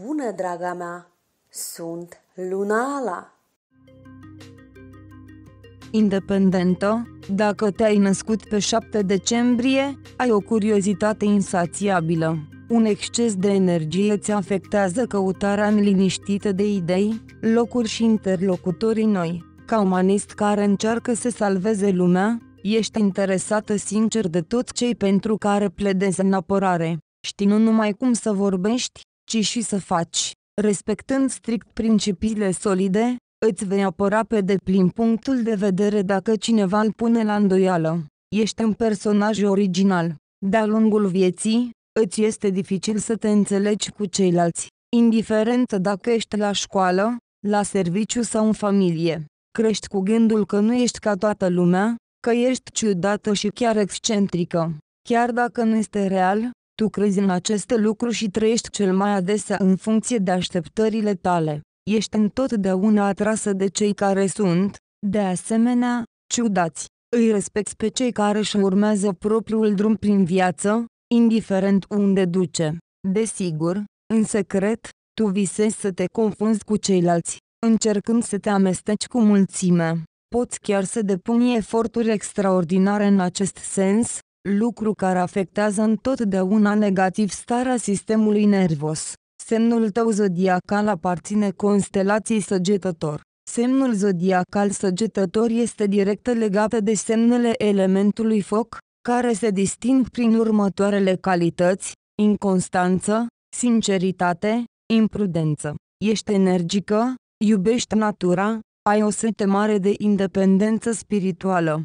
Bună, draga mea! Sunt Lunala! Independento, dacă te-ai născut pe 7 decembrie, ai o curiozitate insațiabilă. Un exces de energie îți afectează căutarea neliniștită de idei, locuri și interlocutorii noi. Ca umanist care încearcă să salveze lumea, ești interesată sincer de tot cei pentru care pledezi în apărare. Știi nu numai cum să vorbești, ci și să faci. Respectând strict principiile solide, îți vei apăra pe deplin punctul de vedere dacă cineva îl pune la îndoială. Ești un personaj original. De-a lungul vieții, îți este dificil să te înțelegi cu ceilalți, indiferent dacă ești la școală, la serviciu sau în familie. Crești cu gândul că nu ești ca toată lumea, că ești ciudată și chiar excentrică. Chiar dacă nu este real, tu crezi în aceste lucruri și trăiești cel mai adesea în funcție de așteptările tale. Ești întotdeauna atrasă de cei care sunt, de asemenea, ciudați. Îi respecti pe cei care își urmează propriul drum prin viață, indiferent unde duce. Desigur, în secret, tu visezi să te confunzi cu ceilalți, încercând să te amesteci cu mulțime. Poți chiar să depuni eforturi extraordinare în acest sens, lucru care afectează întotdeauna negativ starea sistemului nervos. Semnul tău zodiacal aparține constelației săgetător. Semnul zodiacal săgetător este direct legat de semnele elementului foc, care se disting prin următoarele calități, inconstanță, sinceritate, imprudență. Ești energică, iubești natura, ai o sete mare de independență spirituală,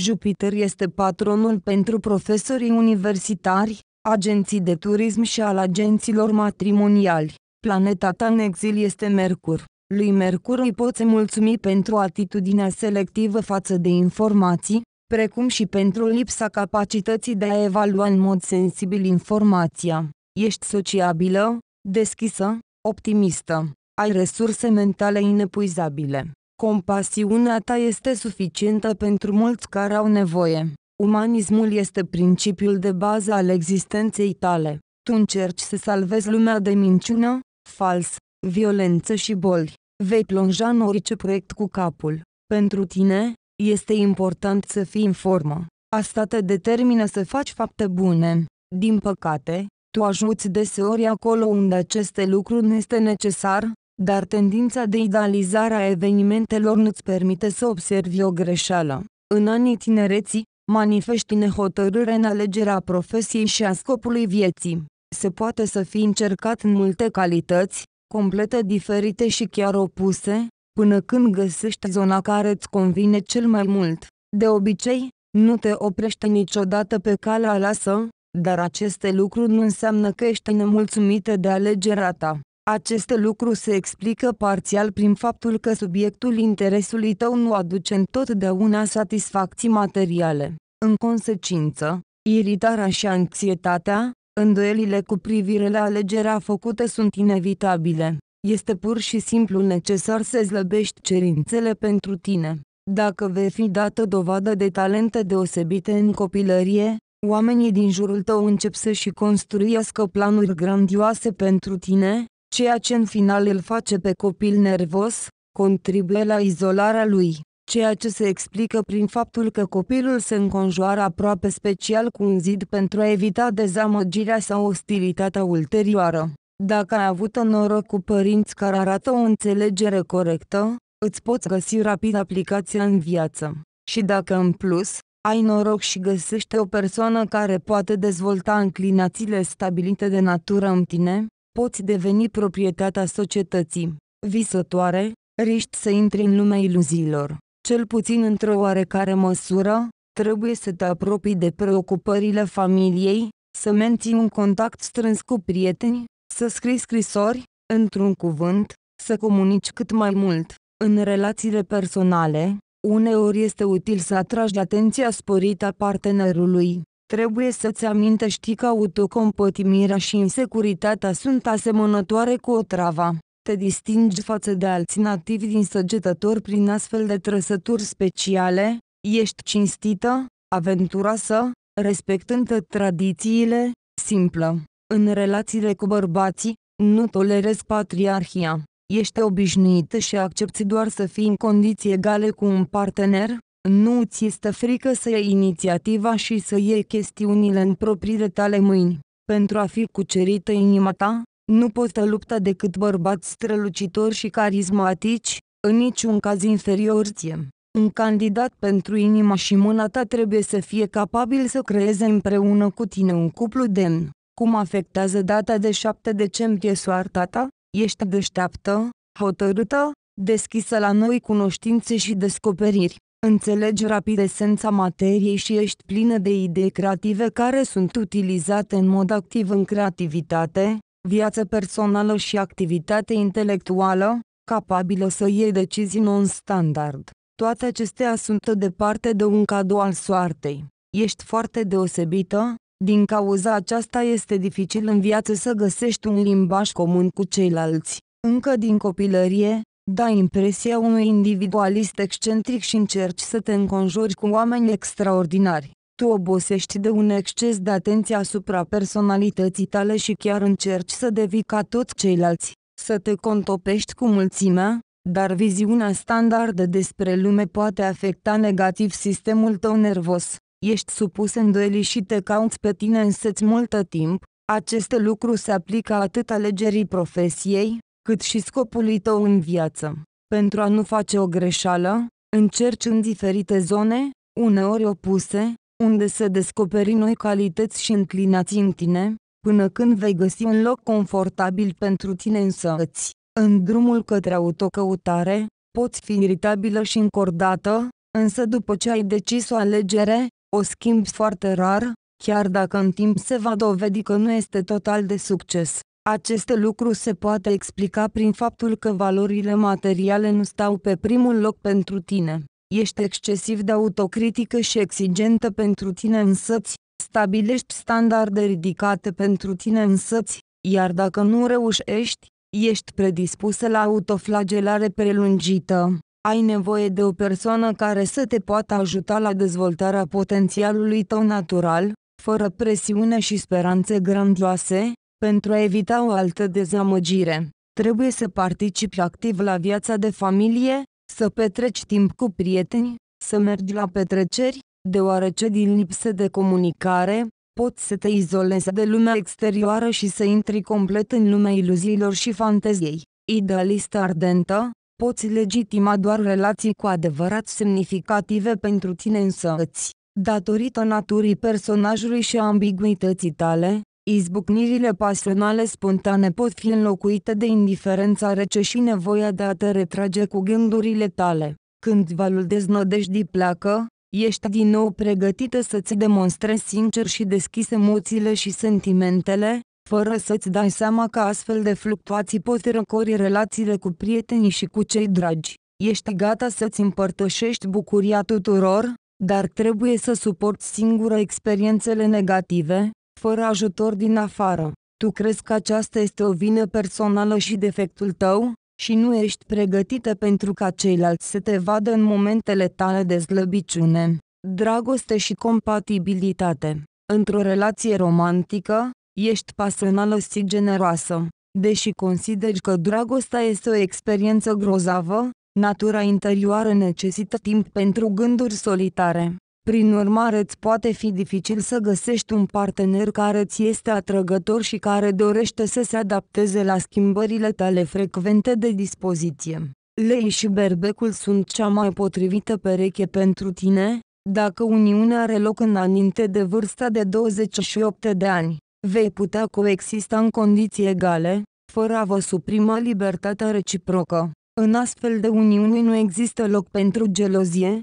Jupiter este patronul pentru profesorii universitari, agenții de turism și al agenților matrimoniali. Planeta ta în exil este Mercur. Lui Mercur îi poți mulțumi pentru atitudinea selectivă față de informații, precum și pentru lipsa capacității de a evalua în mod sensibil informația. Ești sociabilă, deschisă, optimistă. Ai resurse mentale inepuizabile. Compasiunea ta este suficientă pentru mulți care au nevoie. Umanismul este principiul de bază al existenței tale. Tu încerci să salvezi lumea de minciună, fals, violență și boli. Vei plonja în orice proiect cu capul. Pentru tine, este important să fii în formă. Asta te determină să faci fapte bune. Din păcate, tu ajuți deseori acolo unde aceste lucruri nu este necesar, dar tendința de idealizare a evenimentelor nu-ți permite să observi o greșeală. În anii tinereții, manifesti nehotărâre în alegerea profesiei și a scopului vieții. Se poate să fi încercat în multe calități, complete diferite și chiar opuse, până când găsești zona care îți convine cel mai mult. De obicei, nu te oprești niciodată pe calea lasă, dar aceste lucruri nu înseamnă că ești nemulțumită de alegerea ta. Acest lucru se explică parțial prin faptul că subiectul interesului tău nu aduce întotdeauna satisfacții materiale. În consecință, iritarea și anxietatea, îndoielile cu privire la alegerea făcută sunt inevitabile. Este pur și simplu necesar să slăbești cerințele pentru tine. Dacă vei fi dată dovadă de talente deosebite în copilărie, oamenii din jurul tău încep să-și construiască planuri grandioase pentru tine, ceea ce în final îl face pe copil nervos, contribuie la izolarea lui, ceea ce se explică prin faptul că copilul se înconjoară aproape special cu un zid pentru a evita dezamăgirea sau ostilitatea ulterioară. Dacă ai avut noroc cu părinți care arată o înțelegere corectă, îți poți găsi rapid aplicația în viață. Și dacă în plus, ai noroc și găsește o persoană care poate dezvolta înclinațiile stabilite de natură în tine, poți deveni proprietatea societății. Visătoare, riști să intri în lumea iluziilor. Cel puțin într-o oarecare măsură, trebuie să te apropii de preocupările familiei, să menții un contact strâns cu prieteni, să scrii scrisori, într-un cuvânt, să comunici cât mai mult. În relațiile personale, uneori este util să atragi atenția sporită a partenerului. Trebuie să-ți amintești că autocompătimirea și insecuritatea sunt asemănătoare cu o travă. Te distingi față de alți nativi din săgetători prin astfel de trăsături speciale, ești cinstită, aventuroasă, respectând tradițiile, simplă. În relațiile cu bărbații, nu tolerezi patriarhia. Ești obișnuită și accepti doar să fii în condiții egale cu un partener, nu ți este frică să iei inițiativa și să iei chestiunile în propriile tale mâini. Pentru a fi cucerită inima ta, nu poți lupta decât bărbați strălucitori și carismatici, în niciun caz inferior ție. Un candidat pentru inima și mâna ta trebuie să fie capabil să creeze împreună cu tine un cuplu demn. Cum afectează data de 7 decembrie soarta ta? Ești deșteaptă, hotărâtă, deschisă la noi cunoștințe și descoperiri. Înțelegi rapid esența materiei și ești plină de idei creative care sunt utilizate în mod activ în creativitate, viață personală și activitate intelectuală, capabilă să iei decizii non-standard. Toate acestea sunt departe de un cadou al soartei. Ești foarte deosebită, din cauza aceasta este dificil în viață să găsești un limbaj comun cu ceilalți. Încă din copilărie, dai impresia unui individualist excentric și încerci să te înconjori cu oameni extraordinari. Tu obosești de un exces de atenție asupra personalității tale și chiar încerci să devii ca toți ceilalți, să te contopești cu mulțimea, dar viziunea standardă despre lume poate afecta negativ sistemul tău nervos. Ești supus îndoielii și te cauți pe tine însăți multă timp, acest lucru se aplică atât alegerii profesiei, cât și scopului tău în viață. Pentru a nu face o greșeală, încerci în diferite zone, uneori opuse, unde se descoperi noi calități și înclinații în tine, până când vei găsi un loc confortabil pentru tine însăți. În drumul către autocăutare, poți fi iritabilă și încordată, însă după ce ai decis o alegere, o schimbi foarte rar, chiar dacă în timp se va dovedi că nu este total de succes. Acest lucru se poate explica prin faptul că valorile materiale nu stau pe primul loc pentru tine. Ești excesiv de autocritică și exigentă pentru tine însăți, stabilești standarde ridicate pentru tine însăți, iar dacă nu reușești, ești predispusă la autoflagelare prelungită. Ai nevoie de o persoană care să te poată ajuta la dezvoltarea potențialului tău natural, fără presiune și speranțe grandioase, pentru a evita o altă dezamăgire, trebuie să participi activ la viața de familie, să petreci timp cu prieteni, să mergi la petreceri, deoarece din lipsă de comunicare, poți să te izolezi de lumea exterioară și să intri complet în lumea iluziilor și fanteziei. Idealistă ardentă, poți legitima doar relații cu adevărat semnificative pentru tine însăți. Datorită naturii personajului și ambiguității tale, Izbucnirile pasionale spontane pot fi înlocuite de indiferența rece și nevoia de a te retrage cu gândurile tale. Când valul deznădejdii pleacă, ești din nou pregătită să-ți demonstrezi sincer și deschis emoțiile și sentimentele, fără să-ți dai seama că astfel de fluctuații pot răcori relațiile cu prietenii și cu cei dragi. Ești gata să-ți împărtășești bucuria tuturor, dar trebuie să suporti singură experiențele negative, fără ajutor din afară. Tu crezi că aceasta este o vină personală și defectul tău? Și nu ești pregătită pentru ca ceilalți să te vadă în momentele tale de slăbiciune, dragoste și compatibilitate. Într-o relație romantică, ești pasională și generoasă. Deși consideri că dragostea este o experiență grozavă, natura interioară necesită timp pentru gânduri solitare. Prin urmare îți poate fi dificil să găsești un partener care ți este atrăgător și care dorește să se adapteze la schimbările tale frecvente de dispoziție. Lei și berbecul sunt cea mai potrivită pereche pentru tine, dacă uniunea are loc înainte de vârsta de 28 de ani. Vei putea coexista în condiții egale, fără a vă suprima libertatea reciprocă. În astfel de uniuni nu există loc pentru gelozie,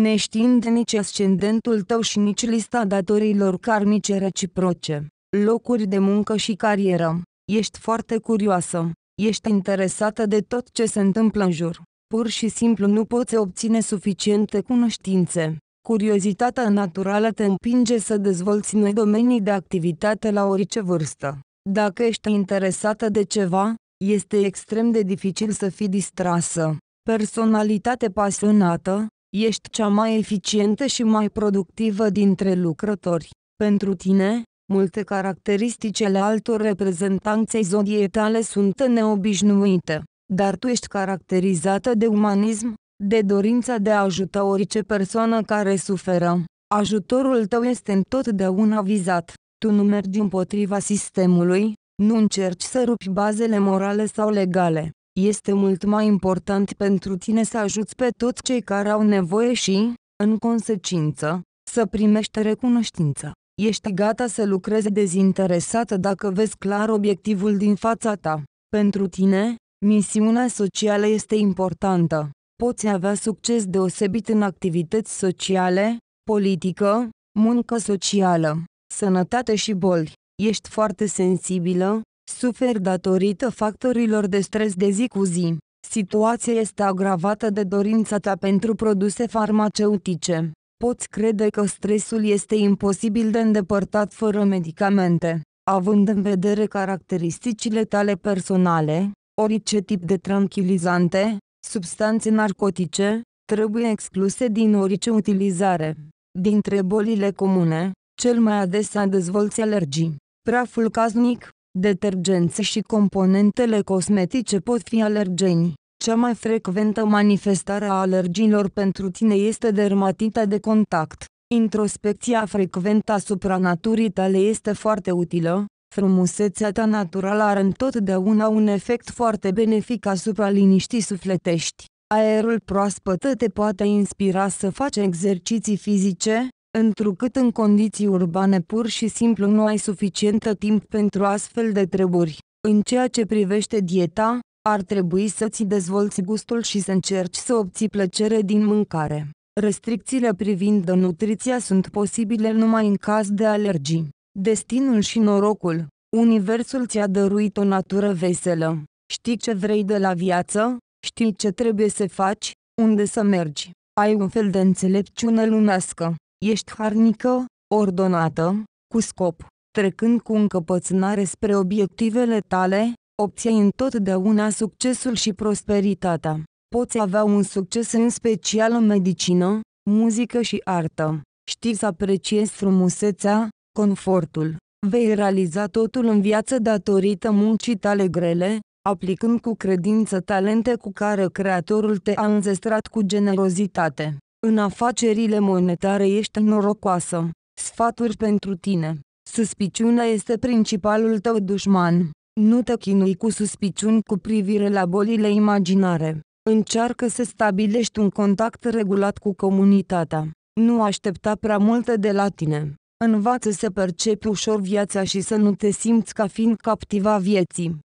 neștiind nici ascendentul tău și nici lista datorilor karmice reciproce, locuri de muncă și carieră. Ești foarte curioasă, ești interesată de tot ce se întâmplă în jur. Pur și simplu nu poți obține suficiente cunoștințe. Curiozitatea naturală te împinge să dezvolți noi domenii de activitate la orice vârstă. Dacă ești interesată de ceva, este extrem de dificil să fii distrasă. Personalitate pasionată, Ești cea mai eficientă și mai productivă dintre lucrători. Pentru tine, multe caracteristici ale altor reprezentanței zodiei tale sunt neobișnuite, dar tu ești caracterizată de umanism, de dorința de a ajuta orice persoană care suferă. Ajutorul tău este întotdeauna vizat. Tu nu mergi împotriva sistemului, nu încerci să rupi bazele morale sau legale, este mult mai important pentru tine să ajuți pe toți cei care au nevoie și, în consecință, să primești recunoștință. Ești gata să lucrezi dezinteresată dacă vezi clar obiectivul din fața ta. Pentru tine, misiunea socială este importantă. Poți avea succes deosebit în activități sociale, politică, muncă socială, sănătate și boli. Ești foarte sensibilă, Suferi datorită factorilor de stres de zi cu zi. Situația este agravată de dorința ta pentru produse farmaceutice. Poți crede că stresul este imposibil de îndepărtat fără medicamente. Având în vedere caracteristicile tale personale, orice tip de tranquilizante, substanțe narcotice, trebuie excluse din orice utilizare. Dintre bolile comune, cel mai adesea dezvolți alergii. Praful casnic, Detergențe și componentele cosmetice pot fi alergeni. Cea mai frecventă manifestare a alergilor pentru tine este dermatita de contact. Introspecția frecventă asupra naturii tale este foarte utilă. Frumusețea ta naturală are întotdeauna un efect foarte benefic asupra liniștii sufletești. Aerul proaspăt te poate inspira să faci exerciții fizice, întrucât în condiții urbane pur și simplu nu ai suficientă timp pentru astfel de treburi. În ceea ce privește dieta, ar trebui să-ți dezvolți gustul și să încerci să obții plăcere din mâncare. Restricțiile privind nutriția sunt posibile numai în caz de alergii. Destinul și norocul. Universul ți-a dăruit o natură veselă. Știi ce vrei de la viață, știi ce trebuie să faci, unde să mergi. Ai un fel de înțelepciune lumească ești harnică, ordonată, cu scop, trecând cu încăpățânare spre obiectivele tale, obții întotdeauna succesul și prosperitatea. Poți avea un succes în special în medicină, muzică și artă. Știi să apreciezi frumusețea, confortul. Vei realiza totul în viață datorită muncii tale grele, aplicând cu credință talente cu care Creatorul te-a înzestrat cu generozitate. În afacerile monetare ești norocoasă. Sfaturi pentru tine. Suspiciunea este principalul tău dușman. Nu te chinui cu suspiciuni cu privire la bolile imaginare. Încearcă să stabilești un contact regulat cu comunitatea. Nu aștepta prea multe de la tine. Învață să percepi ușor viața și să nu te simți ca fiind captiva vieții.